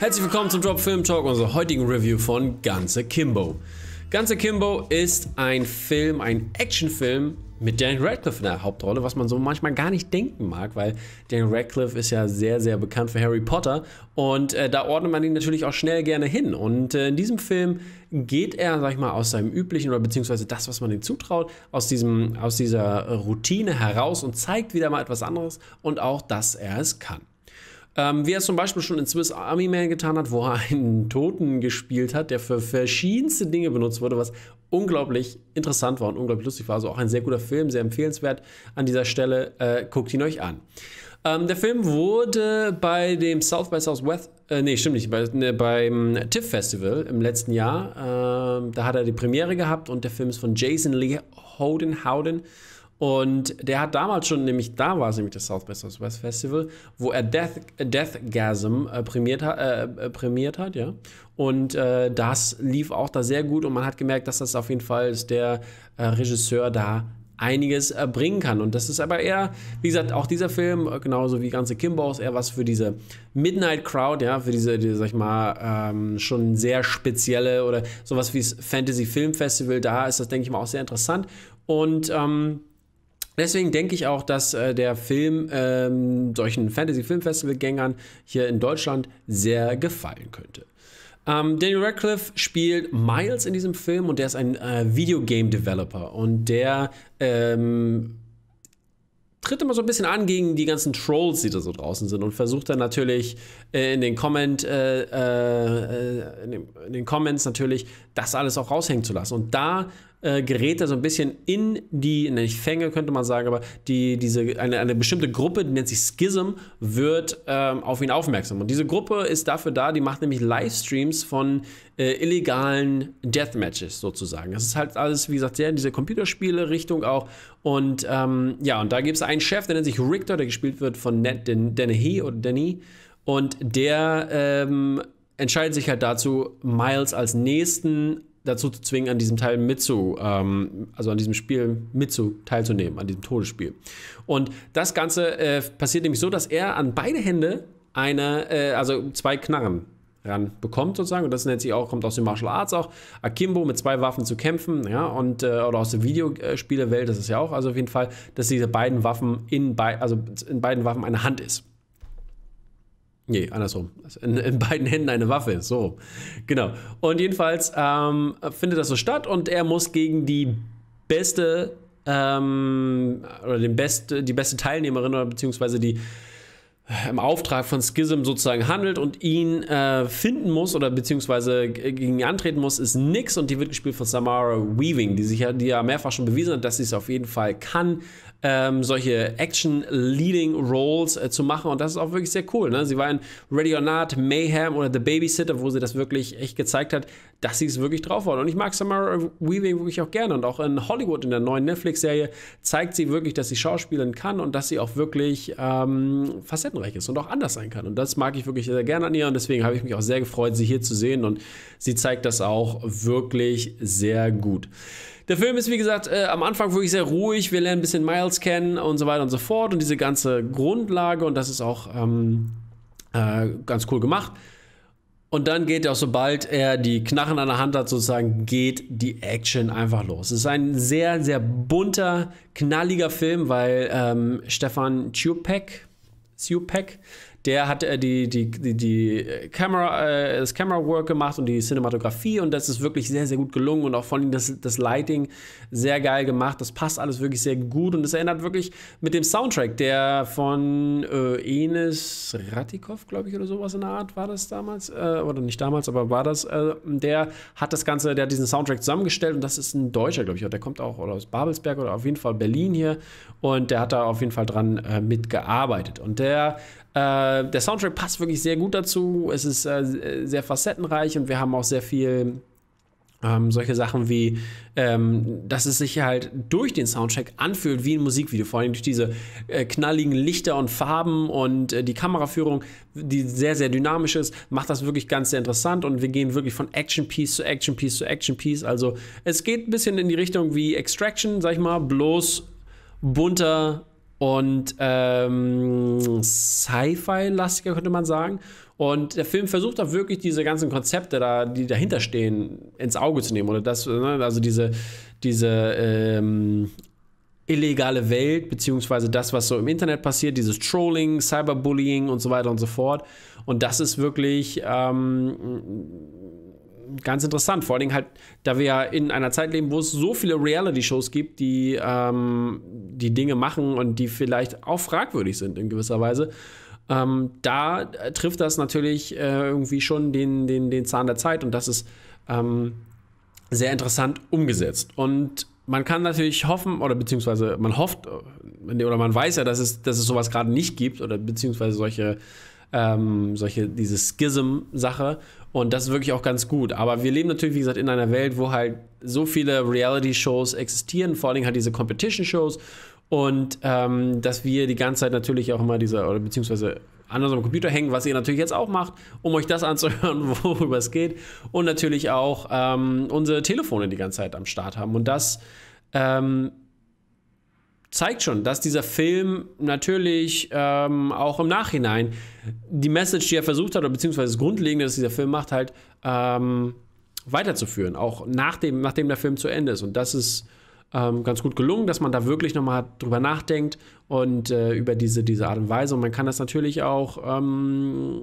Herzlich willkommen zum Drop Film Talk, unserer heutigen Review von Ganze Kimbo. Ganze Kimbo ist ein Film, ein Actionfilm mit Daniel Radcliffe in der Hauptrolle, was man so manchmal gar nicht denken mag, weil Daniel Radcliffe ist ja sehr, sehr bekannt für Harry Potter und äh, da ordnet man ihn natürlich auch schnell gerne hin. Und äh, in diesem Film geht er, sag ich mal, aus seinem üblichen oder beziehungsweise das, was man ihm zutraut, aus, diesem, aus dieser Routine heraus und zeigt wieder mal etwas anderes und auch, dass er es kann. Ähm, wie er es zum Beispiel schon in Swiss Army Man getan hat, wo er einen Toten gespielt hat, der für verschiedenste Dinge benutzt wurde, was unglaublich interessant war und unglaublich lustig war. Also auch ein sehr guter Film, sehr empfehlenswert an dieser Stelle. Äh, guckt ihn euch an. Ähm, der Film wurde bei dem South by Southwest, äh, nee, stimmt nicht, bei, ne, beim TIFF Festival im letzten Jahr. Ähm, da hat er die Premiere gehabt und der Film ist von Jason Lee Holden Howden. Howden und der hat damals schon, nämlich da war es nämlich das South by Southwest Festival, wo er Death, Deathgasm äh, prämiert, äh, äh, prämiert hat, ja. Und äh, das lief auch da sehr gut und man hat gemerkt, dass das auf jeden Fall ist der äh, Regisseur da einiges äh, bringen kann. Und das ist aber eher, wie gesagt, auch dieser Film, genauso wie ganze Kimbaus, eher was für diese Midnight Crowd, ja, für diese, die, sag ich mal, ähm, schon sehr spezielle oder sowas wie das Fantasy Film Festival. Da ist das, denke ich mal, auch sehr interessant. Und ähm, Deswegen denke ich auch, dass äh, der Film ähm, solchen Fantasy-Filmfestival-Gängern hier in Deutschland sehr gefallen könnte. Ähm, Daniel Radcliffe spielt Miles in diesem Film und der ist ein äh, Videogame-Developer und der ähm, tritt immer so ein bisschen an gegen die ganzen Trolls, die da so draußen sind und versucht dann natürlich äh, in den, Comment, äh, äh, äh in, den, in den Comments natürlich das alles auch raushängen zu lassen. Und da äh, Geräte so ein bisschen in die, nicht Fänge könnte man sagen, aber die, diese, eine, eine bestimmte Gruppe, die nennt sich Schism, wird ähm, auf ihn aufmerksam. Und diese Gruppe ist dafür da, die macht nämlich Livestreams von äh, illegalen Deathmatches sozusagen. Das ist halt alles, wie gesagt, sehr in diese Computerspiele-Richtung auch. Und ähm, ja, und da gibt es einen Chef, der nennt sich Richter, der gespielt wird von Ned Den Dennehy oder Denny. Und der ähm, entscheidet sich halt dazu, Miles als nächsten dazu zu zwingen, an diesem Teil mitzu, ähm, also an diesem Spiel mitzu teilzunehmen, an diesem Todesspiel. Und das Ganze äh, passiert nämlich so, dass er an beide Hände eine, äh, also zwei Knarren ran bekommt sozusagen und das nennt sich auch kommt aus den Martial Arts auch Akimbo mit zwei Waffen zu kämpfen ja und äh, oder aus der Videospielewelt das ist ja auch also auf jeden Fall dass diese beiden Waffen in bei also in beiden Waffen eine Hand ist Nee, andersrum. Also in, in, beiden Händen eine Waffe, so. Genau. Und jedenfalls ähm, findet das so statt und er muss gegen die beste ähm, oder den best, die beste Teilnehmerin oder beziehungsweise die äh, im Auftrag von Schism sozusagen handelt und ihn äh, finden muss oder beziehungsweise gegen ihn antreten muss, ist Nix und die wird gespielt von Samara Weaving, die sich ja, die ja mehrfach schon bewiesen hat, dass sie es auf jeden Fall kann ähm, solche Action-Leading-Roles äh, zu machen. Und das ist auch wirklich sehr cool. Ne? Sie war in Ready or Not, Mayhem oder The Babysitter, wo sie das wirklich echt gezeigt hat, dass sie es wirklich drauf hat. Und ich mag Samara Weaving wirklich auch gerne. Und auch in Hollywood, in der neuen Netflix-Serie, zeigt sie wirklich, dass sie schauspielen kann und dass sie auch wirklich ähm, facettenreich ist und auch anders sein kann. Und das mag ich wirklich sehr gerne an ihr. Und deswegen habe ich mich auch sehr gefreut, sie hier zu sehen. Und sie zeigt das auch wirklich sehr gut. Der Film ist, wie gesagt, äh, am Anfang wirklich sehr ruhig. Wir lernen ein bisschen Miles kennen und so weiter und so fort. Und diese ganze Grundlage und das ist auch ähm, äh, ganz cool gemacht. Und dann geht auch, sobald er die Knarren an der Hand hat, sozusagen, geht die Action einfach los. Es ist ein sehr, sehr bunter, knalliger Film, weil ähm, Stefan Ciupek, Ciupek der hat äh, die, die, die, die äh, Camera, äh, das Camera Work gemacht und die Cinematografie und das ist wirklich sehr, sehr gut gelungen und auch vor allem das, das Lighting sehr geil gemacht. Das passt alles wirklich sehr gut und es erinnert wirklich mit dem Soundtrack, der von äh, Enes Ratikov, glaube ich, oder sowas in der Art war das damals, äh, oder nicht damals, aber war das, äh, der hat das Ganze, der hat diesen Soundtrack zusammengestellt und das ist ein Deutscher, glaube ich, der kommt auch oder aus Babelsberg oder auf jeden Fall Berlin hier und der hat da auf jeden Fall dran mitgearbeitet und der äh, äh, der Soundtrack passt wirklich sehr gut dazu. Es ist äh, sehr facettenreich und wir haben auch sehr viel ähm, solche Sachen wie, ähm, dass es sich halt durch den Soundtrack anfühlt wie ein Musikvideo, vor allem durch diese äh, knalligen Lichter und Farben und äh, die Kameraführung, die sehr, sehr dynamisch ist, macht das wirklich ganz sehr interessant und wir gehen wirklich von Action Piece zu Action Piece zu Action Piece. Also es geht ein bisschen in die Richtung wie Extraction, sag ich mal, bloß bunter und ähm, Sci-Fi-lastiger, könnte man sagen. Und der Film versucht auch wirklich diese ganzen Konzepte, da, die dahinter stehen, ins Auge zu nehmen. Oder das, ne, also diese, diese ähm, illegale Welt, beziehungsweise das, was so im Internet passiert, dieses Trolling, Cyberbullying und so weiter und so fort. Und das ist wirklich ähm, ganz interessant. Vor allen Dingen halt, da wir ja in einer Zeit leben, wo es so viele Reality-Shows gibt, die ähm, die Dinge machen und die vielleicht auch fragwürdig sind in gewisser Weise. Ähm, da trifft das natürlich äh, irgendwie schon den, den, den Zahn der Zeit und das ist ähm, sehr interessant umgesetzt. Und man kann natürlich hoffen, oder beziehungsweise man hofft, äh, oder man weiß ja, dass es, dass es sowas gerade nicht gibt, oder beziehungsweise solche ähm, solche, diese Schism-Sache. Und das ist wirklich auch ganz gut. Aber wir leben natürlich, wie gesagt, in einer Welt, wo halt so viele Reality-Shows existieren, vor allem halt diese Competition-Shows. Und ähm, dass wir die ganze Zeit natürlich auch immer diese, oder beziehungsweise an unserem Computer hängen, was ihr natürlich jetzt auch macht, um euch das anzuhören, worüber es geht. Und natürlich auch ähm, unsere Telefone die ganze Zeit am Start haben. Und das ähm, zeigt schon, dass dieser Film natürlich ähm, auch im Nachhinein die Message, die er versucht hat, oder beziehungsweise das Grundlegende, das dieser Film macht, halt ähm, weiterzuführen, auch nachdem, nachdem der Film zu Ende ist. Und das ist ähm, ganz gut gelungen, dass man da wirklich nochmal drüber nachdenkt und äh, über diese, diese Art und Weise. Und man kann das natürlich auch ähm,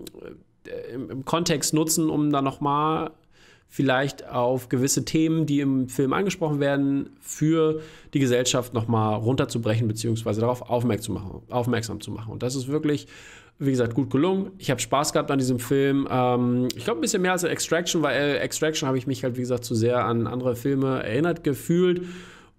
äh, im, im, Kontext nutzen, um da nochmal vielleicht auf gewisse Themen, die im Film angesprochen werden, für die Gesellschaft nochmal runterzubrechen, beziehungsweise darauf aufmerksam zu, machen, aufmerksam zu machen. Und das ist wirklich, wie gesagt, gut gelungen. Ich habe Spaß gehabt an diesem Film. Ähm, ich glaube, ein bisschen mehr als Extraction, weil äh, Extraction habe ich mich halt, wie gesagt, zu sehr an andere Filme erinnert gefühlt.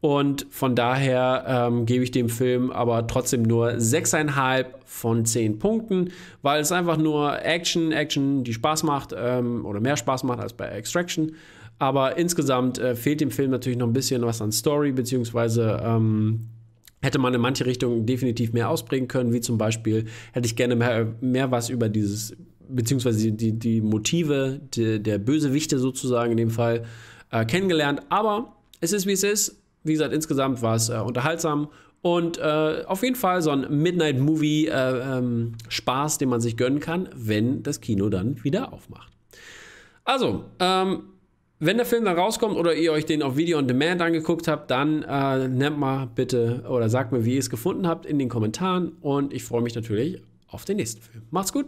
Und von daher ähm, gebe ich dem Film aber trotzdem nur 6,5 von 10 Punkten, weil es einfach nur Action, Action, die Spaß macht ähm, oder mehr Spaß macht als bei Extraction. Aber insgesamt äh, fehlt dem Film natürlich noch ein bisschen was an Story, beziehungsweise ähm, hätte man in manche Richtungen definitiv mehr ausbringen können, wie zum Beispiel hätte ich gerne mehr, mehr was über dieses, beziehungsweise die, die Motive die, der Bösewichte sozusagen in dem Fall äh, kennengelernt. Aber es ist, wie es ist wie gesagt, insgesamt war es äh, unterhaltsam und äh, auf jeden Fall so ein Midnight Movie äh, ähm, Spaß, den man sich gönnen kann, wenn das Kino dann wieder aufmacht. Also, ähm, wenn der Film dann rauskommt oder ihr euch den auf Video on Demand angeguckt habt, dann äh, nennt mal bitte oder sagt mir, wie ihr es gefunden habt in den Kommentaren und ich freue mich natürlich auf den nächsten Film. Macht's gut!